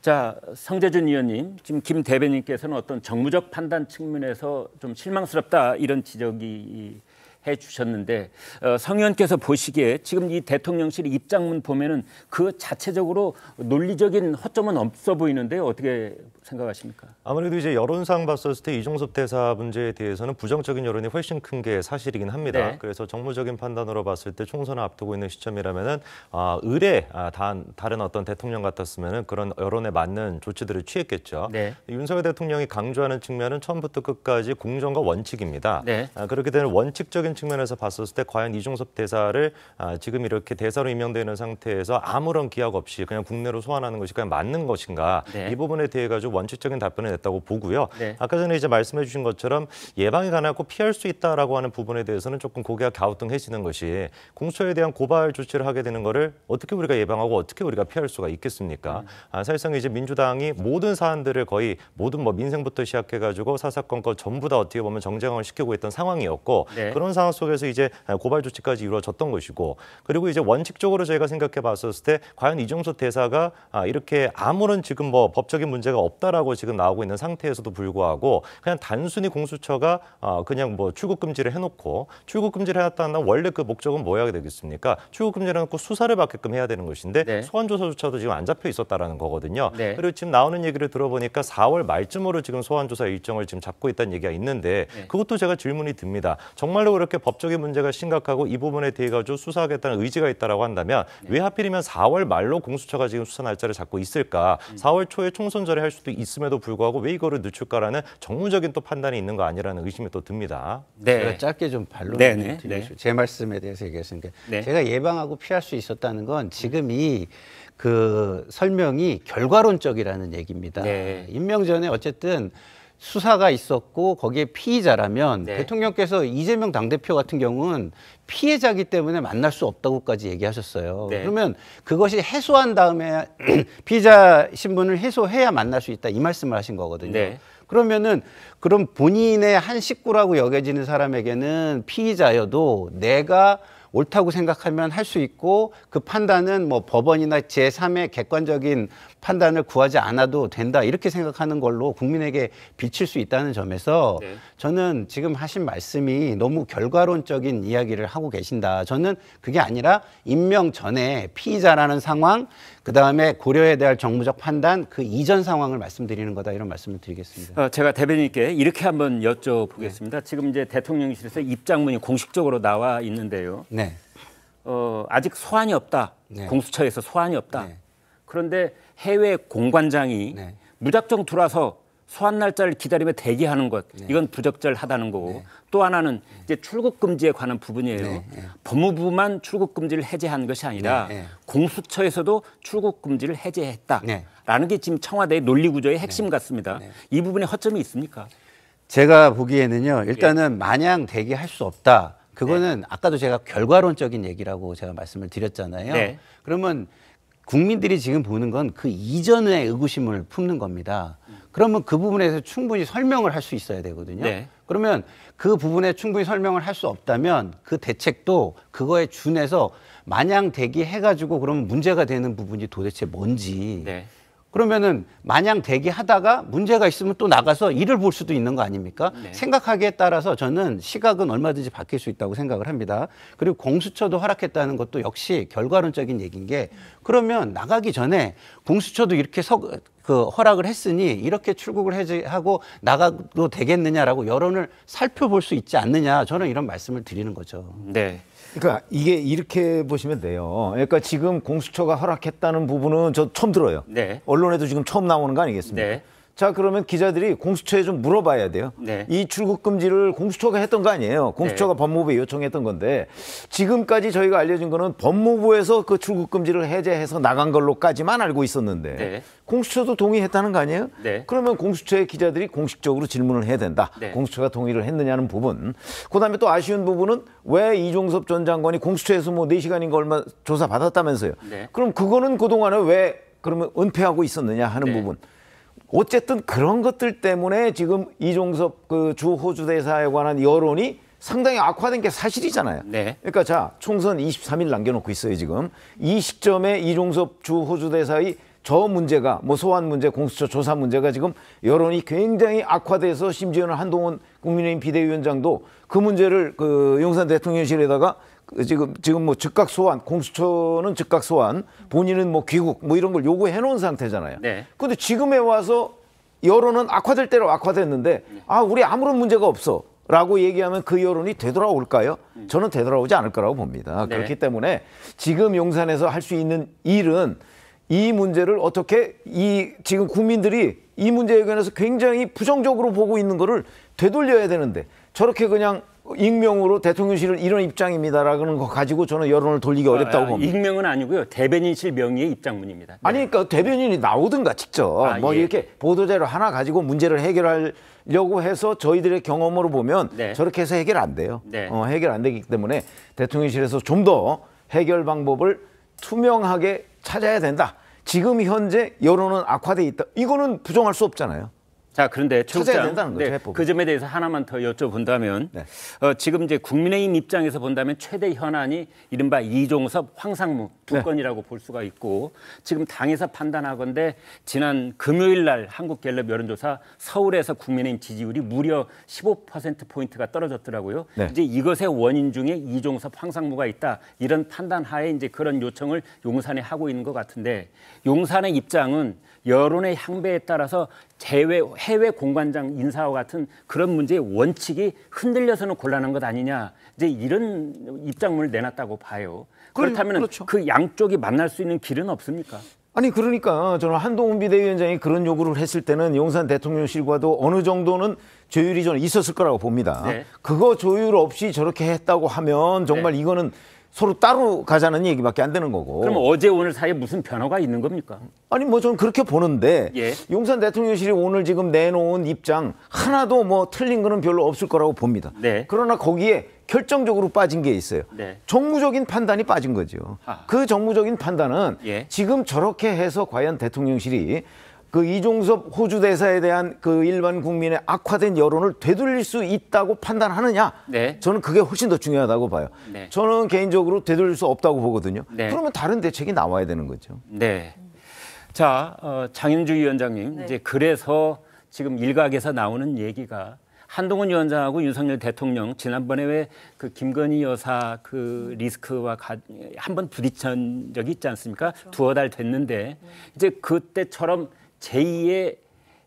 자, 성재준 의원님, 지금 김 대변인께서는 어떤 정무적 판단 측면에서 좀 실망스럽다 이런 지적이 해 주셨는데 어, 성 의원께서 보시기에 지금 이 대통령실 입장문 보면은 그 자체적으로 논리적인 허점은 없어 보이는데 어떻게 생각하십니까? 아무래도 이제 여론상 봤었을 때 이종섭 대사 문제에 대해서는 부정적인 여론이 훨씬 큰 게 사실이긴 합니다. 네. 그래서 정무적인 판단으로 봤을 때 총선을 앞두고 있는 시점이라면은 아, 의뢰 아, 단, 다른 어떤 대통령 같았으면은 그런 여론에 맞는 조치들을 취했겠죠. 네. 윤석열 대통령이 강조하는 측면은 처음부터 끝까지 공정과 원칙입니다. 네. 아, 그렇게 되는 원칙적인 측면에서 봤었을 때 과연 이종섭 대사를 아, 지금 이렇게 대사로 임명되는 상태에서 아무런 기약 없이 그냥 국내로 소환하는 것이 그냥 맞는 것인가 네. 이 부분에 대해 가지고 원칙적인 답변을 냈다고 보고요. 네. 아까 전에 이제 말씀해 주신 것처럼 예방에 관하고 피할 수 있다라고 하는 부분에 대해서는 조금 고개가 갸우뚱해지는 것이 공수처에 대한 고발 조치를 하게 되는 거를 어떻게 우리가 예방하고 어떻게 우리가 피할 수가 있겠습니까? 음. 아, 사실상 이제 민주당이 모든 사안들을 거의 모든 뭐 민생부터 시작해가지고 사사건건 전부 다 어떻게 보면 정쟁을 시키고 있던 상황이었고 네. 그런 상황 속에서 이제 고발 조치까지 이루어졌던 것이고 그리고 이제 원칙적으로 저희가 생각해 봤었을 때 과연 이종석 대사가 아, 이렇게 아무런 지금 뭐 법적인 문제가 없다 없다라고 지금 나오고 있는 상태에서도 불구하고 그냥 단순히 공수처가 어, 그냥 뭐 출국 금지를 해놓고 출국 금지를 해놨다는 원래 그 목적은 뭐야 되겠습니까? 출국 금지를 해놓고 수사를 받게끔 해야 되는 것인데 네. 소환 조사조차도 지금 안 잡혀 있었다라는 거거든요. 네. 그리고 지금 나오는 얘기를 들어보니까 4월 말쯤으로 지금 소환 조사 일정을 지금 잡고 있다는 얘기가 있는데 네. 그것도 제가 질문이 듭니다. 정말로 그렇게 법적인 문제가 심각하고 이 부분에 대해 가지고 수사하겠다는 의지가 있다라고 한다면 네. 왜 하필이면 4월 말로 공수처가 지금 수사 날짜를 잡고 있을까? 4월 음. 초에 총선 전에 할 수도 있음에도 불구하고 왜 이거를 늦출까라는 정무적인 또 판단이 있는 거 아니라는 의심이 또 듭니다. 네. 제가 짧게 좀 반론을 네, 네, 네. 드리죠. 제 말씀에 대해서 얘기했으니까 네. 제가 예방하고 피할 수 있었다는 건 지금 이그 설명이 결과론적이라는 얘기입니다. 네. 임명 전에 어쨌든 수사가 있었고 거기에 피의자라면 네. 대통령께서 이재명 당대표 같은 경우는 피해자기 때문에 만날 수 없다고까지 얘기하셨어요. 네. 그러면 그것이 해소한 다음에 피의자 신분을 해소해야 만날 수 있다 이 말씀을 하신 거거든요. 네. 그러면은 그럼 본인의 한 식구라고 여겨지는 사람에게는 피의자여도 내가 옳다고 생각하면 할 수 있고 그 판단은 뭐 법원이나 제3의 객관적인 판단을 구하지 않아도 된다 이렇게 생각하는 걸로 국민에게 비칠 수 있다는 점에서 네. 저는 지금 하신 말씀이 너무 결과론적인 이야기를 하고 계신다. 저는 그게 아니라 임명 전에 피의자라는 상황, 그 다음에 고려에 대한 정무적 판단 그 이전 상황을 말씀드리는 거다 이런 말씀을 드리겠습니다. 어, 제가 대변인께 이렇게 한번 여쭤보겠습니다. 네. 지금 이제 대통령실에서 입장문이 공식적으로 나와 있는데요. 네. 어, 아직 소환이 없다. 네. 공수처에서 소환이 없다. 네. 그런데 해외 공관장이 네. 무작정 들어와서 소환 날짜를 기다리며 대기하는 것 네. 이건 부적절하다는 거고 네. 또 하나는 이제 출국 금지에 관한 부분이에요. 네. 네. 법무부만 출국 금지를 해제한 것이 아니라 네, 네. 공수처에서도 출국 금지를 해제했다라는 게 지금 청와대의 논리 구조의 핵심 같습니다. 이 부분에 허점이 있습니까? 제가 보기에는요. 일단은 마냥 대기할 수 없다. 그거는 아까도 제가 결과론적인 얘기라고 제가 말씀을 드렸잖아요. 그러면 국민들이 지금 보는 건 그 이전의 의구심을 품는 겁니다. 그러면 그 부분에서 충분히 설명을 할 수 있어야 되거든요. 네. 그러면 그 부분에 충분히 설명을 할 수 없다면 그 대책도 그거에 준해서 마냥 대기해가지고 그러면 문제가 되는 부분이 도대체 뭔지 네. 그러면은 마냥 대기하다가 문제가 있으면 또 나가서 일을 볼 수도 있는 거 아닙니까? 네. 생각하기에 따라서 저는 시각은 얼마든지 바뀔 수 있다고 생각을 합니다. 그리고 공수처도 허락했다는 것도 역시 결과론적인 얘기인 게 그러면 나가기 전에 공수처도 이렇게 서, 그 허락을 했으니 이렇게 출국을 해제하고 나가도 되겠느냐라고 여론을 살펴볼 수 있지 않느냐 저는 이런 말씀을 드리는 거죠. 네. 그러니까 이게 이렇게 보시면 돼요. 그러니까 지금 공수처가 허락했다는 부분은 저 처음 들어요. 네. 언론에도 지금 처음 나오는 거 아니겠습니까? 네. 자 그러면 기자들이 공수처에 좀 물어봐야 돼요. 네. 이 출국 금지를 공수처가 했던 거 아니에요. 공수처가 네. 법무부에 요청했던 건데 지금까지 저희가 알려진 거는 법무부에서 그 출국 금지를 해제해서 나간 걸로까지만 알고 있었는데 네. 공수처도 동의했다는 거 아니에요? 네. 그러면 공수처의 기자들이 공식적으로 질문을 해야 된다. 네. 공수처가 동의를 했느냐는 부분. 그다음에 또 아쉬운 부분은 왜 이종섭 전 장관이 공수처에서 뭐 4시간인가 얼마 조사 받았다면서요. 그럼 그거는 그동안에 왜 그러면 은폐하고 있었느냐 하는 부분. 어쨌든 그런 것들 때문에 지금 이종섭 그 주 호주 대사에 관한 여론이 상당히 악화된 게 사실이잖아요. 네. 그러니까 자 총선 23일 남겨놓고 있어요 지금 이 시점에 이종섭 주 호주 대사의 저 문제가 뭐 소환 문제, 공수처 조사 문제가 지금 여론이 굉장히 악화돼서 심지어는 한동훈 국민의힘 비대위원장도 그 문제를 그 용산 대통령실에다가 지금 지금 뭐 즉각 소환 공수처는 즉각 소환 본인은 뭐 귀국 뭐 이런 걸 요구해 놓은 상태잖아요. 네. 근데 지금에 와서 여론은 악화될 대로 악화됐는데 아 우리 아무런 문제가 없어. 라고 얘기하면 그 여론이 되돌아올까요? 음. 저는 되돌아오지 않을 거라고 봅니다. 네. 그렇기 때문에 지금 용산에서 할 수 있는 일은 이 문제를 어떻게 이 지금 국민들이 이 문제에 관해서 굉장히 부정적으로 보고 있는 거를 되돌려야 되는데 저렇게 그냥 익명으로 대통령실은 이런 입장입니다라는 거 가지고 저는 여론을 돌리기 어렵다고 아, 아, 봅니다. 익명은 아니고요. 대변인실 명의의 입장문입니다. 네. 아니 그러니까 대변인이 나오든가 직접 아, 뭐 예. 이렇게 보도자료 하나 가지고 문제를 해결하려고 해서 저희들의 경험으로 보면 네. 저렇게 해서 해결 안 돼요. 네. 어, 해결 안 되기 때문에 대통령실에서 좀 더 해결 방법을 투명하게 찾아야 된다. 지금 현재 여론은 악화돼 있다. 이거는 부정할 수 없잖아요. 자 그런데 최국장 네, 그 점에 대해서 하나만 더 여쭤본다면 네. 어, 지금 이제 국민의힘 입장에서 본다면 최대 현안이 이른바 이종섭 황상무 두 네. 건이라고 볼 수가 있고 지금 당에서 판단하건데 지난 금요일 날 한국갤럽 여론조사 서울에서 국민의힘 지지율이 무려 15% 포인트가 떨어졌더라고요. 네. 이제 이것의 원인 중에 이종섭 황상무가 있다 이런 판단하에 이제 그런 요청을 용산에 하고 있는 것 같은데 용산의 입장은 여론의 향배에 따라서 제외, 해외 공관장 인사와 같은 그런 문제의 원칙이 흔들려서는 곤란한 것 아니냐. 이제 이런 입장문을 내놨다고 봐요. 그렇다면 그렇죠. 그 양쪽이 만날 수 있는 길은 없습니까? 아니 그러니까 저는 한동훈 비대위원장이 그런 요구를 했을 때는 용산 대통령실과도 어느 정도는 조율이 좀 있었을 거라고 봅니다. 네. 그거 조율 없이 저렇게 했다고 하면 정말 네. 이거는 서로 따로 가자는 얘기밖에 안 되는 거고. 그럼 어제 오늘 사이에 무슨 변화가 있는 겁니까? 아니 뭐 저는 그렇게 보는데 예. 용산 대통령실이 오늘 지금 내놓은 입장 하나도 뭐 틀린 거는 별로 없을 거라고 봅니다. 네. 그러나 거기에 결정적으로 빠진 게 있어요. 네. 정무적인 판단이 빠진 거죠. 아. 그 정무적인 판단은 예. 지금 저렇게 해서 과연 대통령실이 그 이종섭 호주 대사에 대한 그 일반 국민의 악화된 여론을 되돌릴 수 있다고 판단하느냐? 네. 저는 그게 훨씬 더 중요하다고 봐요. 네. 저는 개인적으로 되돌릴 수 없다고 보거든요. 네. 그러면 다른 대책이 나와야 되는 거죠. 네. 자, 어, 장윤주 위원장님, 네. 이제 그래서 지금 일각에서 나오는 얘기가 한동훈 위원장하고 윤석열 대통령 지난번에 왜 그 김건희 여사 그 리스크와 한 번 부딪힌 적이 있지 않습니까? 그렇죠. 두어 달 됐는데 네. 이제 그때처럼 제2의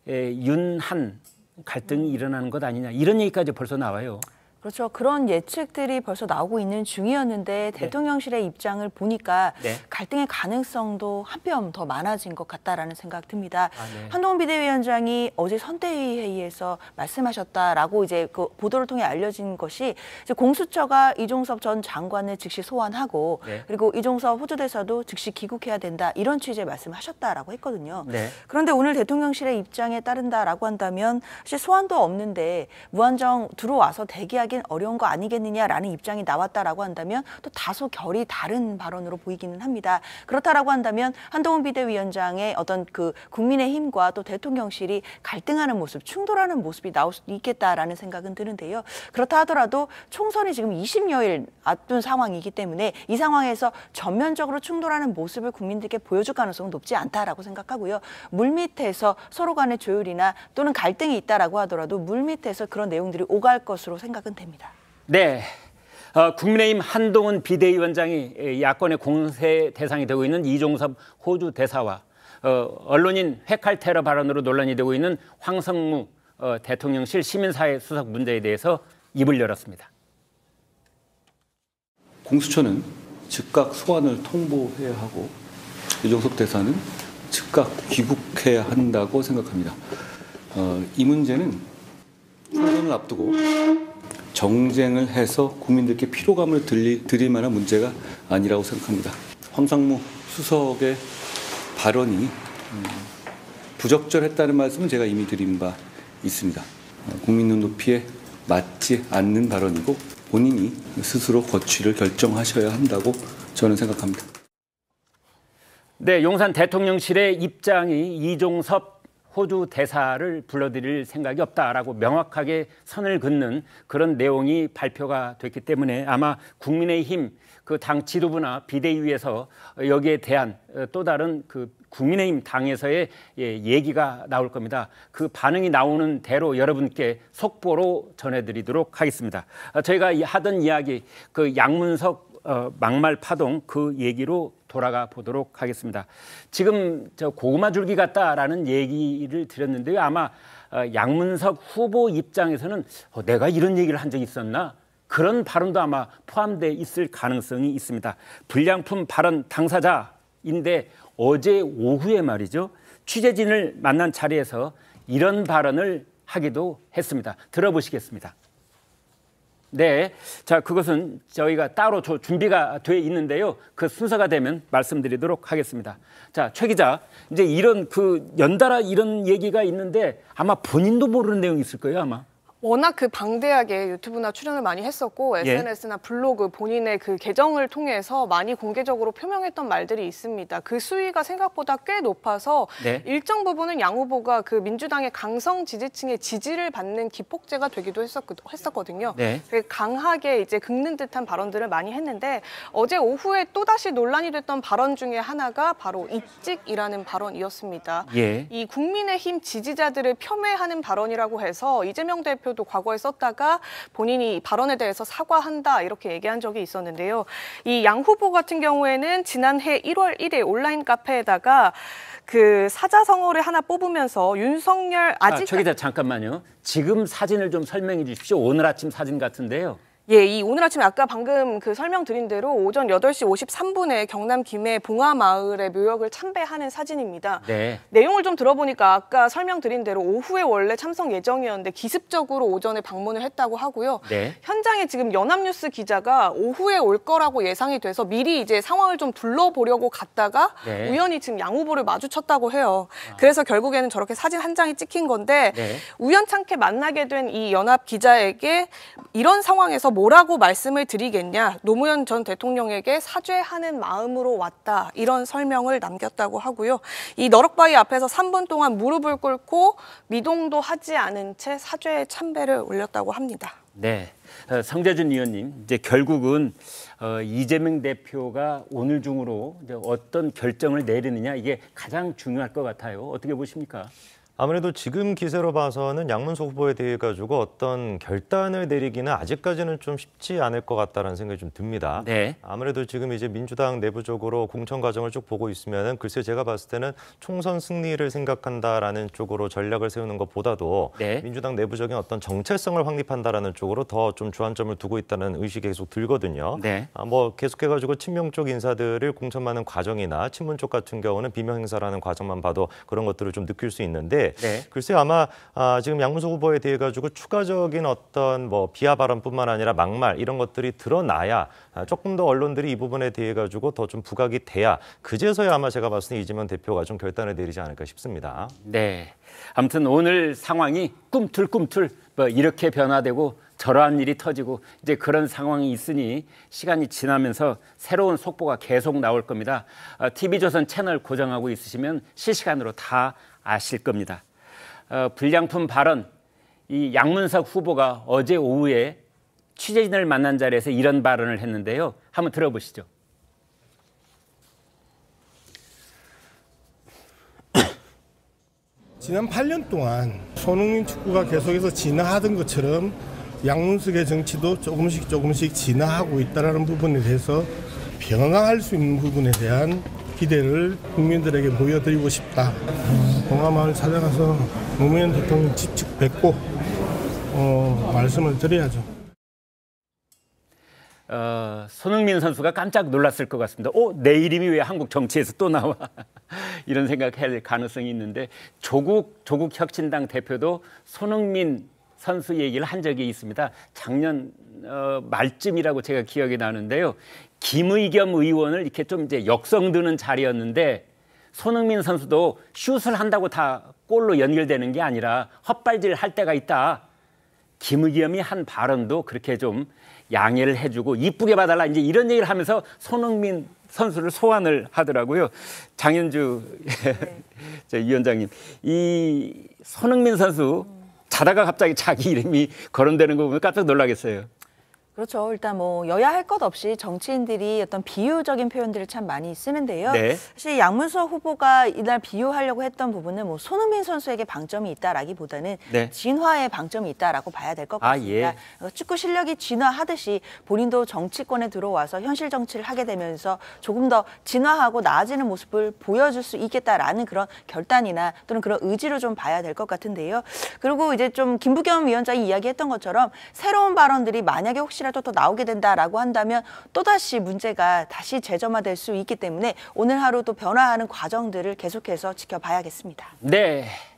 윤한 갈등이 일어나는 것 아니냐 이런 얘기까지 벌써 나와요. 그렇죠. 그런 예측들이 벌써 나오고 있는 중이었는데 네. 대통령실의 입장을 보니까 네. 갈등의 가능성도 한편 더 많아진 것 같다라는 생각 듭니다. 아, 네. 한동훈 비대위원장이 어제 선대위 회의에서 말씀하셨다라고 이제 그 보도를 통해 알려진 것이 이제 공수처가 이종섭 전 장관을 즉시 소환하고 네. 그리고 이종섭 호주대사도 즉시 귀국해야 된다 이런 취지의 말씀하셨다라고 했거든요. 네. 그런데 오늘 대통령실의 입장에 따른다라고 한다면 사실 소환도 없는데 무한정 들어와서 대기하기 하긴 어려운 거 아니겠느냐라는 입장이 나왔다라고 한다면 또 다소 결이 다른 발언으로 보이기는 합니다. 그렇다라고 한다면 한동훈 비대위원장의 어떤 그 국민의힘과 또 대통령실이 갈등하는 모습, 충돌하는 모습이 나올 수 있겠다라는 생각은 드는데요. 그렇다 하더라도 총선이 지금 20여일 앞둔 상황이기 때문에 이 상황에서 전면적으로 충돌하는 모습을 국민들께 보여줄 가능성은 높지 않다라고 생각하고요. 물밑에서 서로 간의 조율이나 또는 갈등이 있다라고 하더라도 물밑에서 그런 내용들이 오갈 것으로 생각은 됩니다. 됩니다. 네. 어, 국민의힘 한동훈 비대위원장이 예, 야권의 공세 대상이 되고 있는 이종섭 호주 대사와 어, 언론인 회칼 테러 발언으로 논란이 되고 있는 황성무 어, 대통령실 시민사회 수석 문제에 대해서 입을 열었습니다. 공수처는 즉각 소환을 통보해야 하고 이종섭 대사는 즉각 귀국해야 한다고 생각합니다. 어, 이 문제는 총선을 앞두고 정쟁을 해서 국민들께 피로감을 들리, 드릴 만한 문제가 아니라고 생각합니다. 황상무 수석의 발언이 음, 부적절했다는 말씀은 제가 이미 드린 바 있습니다. 국민 눈높이에 맞지 않는 발언이고 본인이 스스로 거취를 결정하셔야 한다고 저는 생각합니다. 네, 용산 대통령실의 입장이 이종섭 호주 대사를 불러들일 생각이 없다라고 명확하게 선을 긋는 그런 내용이 발표가 됐기 때문에 아마 국민의힘 그 당 지도부나 비대위에서 여기에 대한 또 다른 그 국민의힘 당에서의 예, 얘기가 나올 겁니다. 그 반응이 나오는 대로 여러분께 속보로 전해드리도록 하겠습니다. 아, 저희가 하던 이야기 그 양문석 어, 막말 파동 그 얘기로 돌아가 보도록 하겠습니다. 지금 저 고구마 줄기 같다라는 얘기를 드렸는데요. 아마 어, 양문석 후보 입장에서는 어, 내가 이런 얘기를 한 적이 있었나? 그런 발언도 아마 포함돼 있을 가능성이 있습니다. 불량품 발언 당사자인데 어제 오후에 말이죠. 취재진을 만난 자리에서 이런 발언을 하기도 했습니다. 들어보시겠습니다. 네, 자 그것은 저희가 따로 저 준비가 돼 있는데요. 그 순서가 되면 말씀드리도록 하겠습니다. 자, 최 기자, 이제 이런 그 연달아 이런 얘기가 있는데 아마 본인도 모르는 내용이 있을 거예요, 아마. 워낙 그 방대하게 유튜브나 출연을 많이 했었고 예. SNS나 블로그 본인의 그 계정을 통해서 많이 공개적으로 표명했던 말들이 있습니다. 그 수위가 생각보다 꽤 높아서 네. 일정 부분은 양 후보가 그 민주당의 강성 지지층의 지지를 받는 기폭제가 되기도 했었거든요. 네. 강하게 이제 긁는 듯한 발언들을 많이 했는데 어제 오후에 또 다시 논란이 됐던 발언 중에 하나가 바로 입직이라는 발언이었습니다. 예. 이 국민의힘 지지자들을 폄훼하는 발언이라고 해서 이재명 대표 대표도 과거에 썼다가 본인이 발언에 대해서 사과한다 이렇게 얘기한 적이 있었는데요. 이 양 후보 같은 경우에는 지난해 1월 1일 온라인 카페에다가 그 사자성어를 하나 뽑으면서 윤석열 아, 아직 아, 저기다 잠깐만요. 지금 사진을 좀 설명해 주십시오. 오늘 아침 사진 같은데요. 예, 이 오늘 아침 에 아까 방금 그 설명드린 대로 오전 8시 53분에 경남 김해 봉화마을의 묘역을 참배하는 사진입니다. 네. 내용을 좀 들어보니까 아까 설명드린 대로 오후에 원래 참석 예정이었는데 기습적으로 오전에 방문을 했다고 하고요. 네. 현장에 지금 연합뉴스 기자가 오후에 올 거라고 예상이 돼서 미리 이제 상황을 좀 둘러보려고 갔다가 네. 우연히 지금 양 후보를 마주쳤다고 해요. 아. 그래서 결국에는 저렇게 사진 한 장이 찍힌 건데 네. 우연찮게 만나게 된 이 연합 기자에게 이런 상황에서 뭐라고 말씀을 드리겠냐 노무현 전 대통령에게 사죄하는 마음으로 왔다 이런 설명을 남겼다고 하고요. 이 너럭바위 앞에서 3분 동안 무릎을 꿇고 미동도 하지 않은 채 사죄의 참배를 올렸다고 합니다. 네. 어, 상재준위원님 이제 결국은 어, 이재명 대표가 오늘 중으로 어떤 결정을 내리느냐 이게 가장 중요할 것 같아요. 어떻게 보십니까? 아무래도 지금 기세로 봐서는 양문석 후보에 대해 가지고 어떤 결단을 내리기는 아직까지는 좀 쉽지 않을 것 같다는 생각이 좀 듭니다. 네. 아무래도 지금 이제 민주당 내부적으로 공천 과정을 쭉 보고 있으면 글쎄 제가 봤을 때는 총선 승리를 생각한다라는 쪽으로 전략을 세우는 것보다도 네. 민주당 내부적인 어떤 정체성을 확립한다라는 쪽으로 더 좀 주안점을 두고 있다는 의식이 계속 들거든요. 네. 아, 뭐 계속해가지고 친명 쪽 인사들을 공천하는 과정이나 친문 쪽 같은 경우는 비명 행사라는 과정만 봐도 그런 것들을 좀 느낄 수 있는데 네. 글쎄 아마 아, 지금 양문석 후보에 대해 가지고 추가적인 어떤 뭐 비하 발언뿐만 아니라 막말 이런 것들이 드러나야 아, 조금 더 언론들이 이 부분에 대해 가지고 더 좀 부각이 돼야 그제서야 아마 제가 봤을 때 이재명 대표가 좀 결단을 내리지 않을까 싶습니다. 네. 아무튼 오늘 상황이 꿈틀꿈틀 뭐 이렇게 변화되고 저러한 일이 터지고 이제 그런 상황이 있으니 시간이 지나면서 새로운 속보가 계속 나올 겁니다. TV조선 아, 채널 고정하고 있으시면 실시간으로 다 아실 겁니다. 어, 불량품 발언 이 양문석 후보가 어제 오후에 취재진을 만난 자리에서 이런 발언을 했는데요. 한번 들어보시죠. 지난 8년 동안 손흥민 축구가 계속해서 진화하던 것처럼 양문석의 정치도 조금씩 조금씩 진화하고 있다는 부분에 대해서 변화할 수 있는 부분에 대한 기대를 국민들에게 보여드리고 싶다. 봉화마을 찾아가서 노무현 대통령 직접 뵙고 어, 말씀을 드려야죠. 어, 손흥민 선수가 깜짝 놀랐을 것 같습니다. 어, 내 이름이 왜 한국 정치에서 또 나와? 이런 생각할 가능성이 있는데 조국 조국 혁신당 대표도 손흥민 선수 얘기를 한 적이 있습니다. 작년 어, 말쯤이라고 제가 기억이 나는데요. 김의겸 의원을 이렇게 좀 이제 역성드는 자리였는데 손흥민 선수도 슛을 한다고 다 골로 연결되는 게 아니라 헛발질 할 때가 있다. 김의겸이 한 발언도 그렇게 좀 양해를 해주고 이쁘게 봐달라 이제 이런 얘기를 하면서 손흥민 선수를 소환을 하더라고요. 장현주 네. 위원장님, 이 손흥민 선수 자다가 갑자기 자기 이름이 거론되는 거 보면 깜짝 놀라겠어요. 그렇죠. 일단 뭐 여야 할 것 없이 정치인들이 어떤 비유적인 표현들을 참 많이 쓰는데요. 네. 사실 양문서 후보가 이날 비유하려고 했던 부분은 뭐 손흥민 선수에게 방점이 있다라기보다는 네. 진화의 방점이 있다라고 봐야 될 것 같습니다. 아, 예. 축구 실력이 진화하듯이 본인도 정치권에 들어와서 현실 정치를 하게 되면서 조금 더 진화하고 나아지는 모습을 보여줄 수 있겠다라는 그런 결단이나 또는 그런 의지로 좀 봐야 될 것 같은데요. 그리고 이제 좀 김부겸 위원장이 이야기했던 것처럼 새로운 발언들이 만약에 혹시 혹시라도 더 나오게 된다라고 한다면 또다시 문제가 다시 재점화될 수 있기 때문에 오늘 하루 도 변화하는 과정들을 계속해서 지켜봐야겠습니다. 네.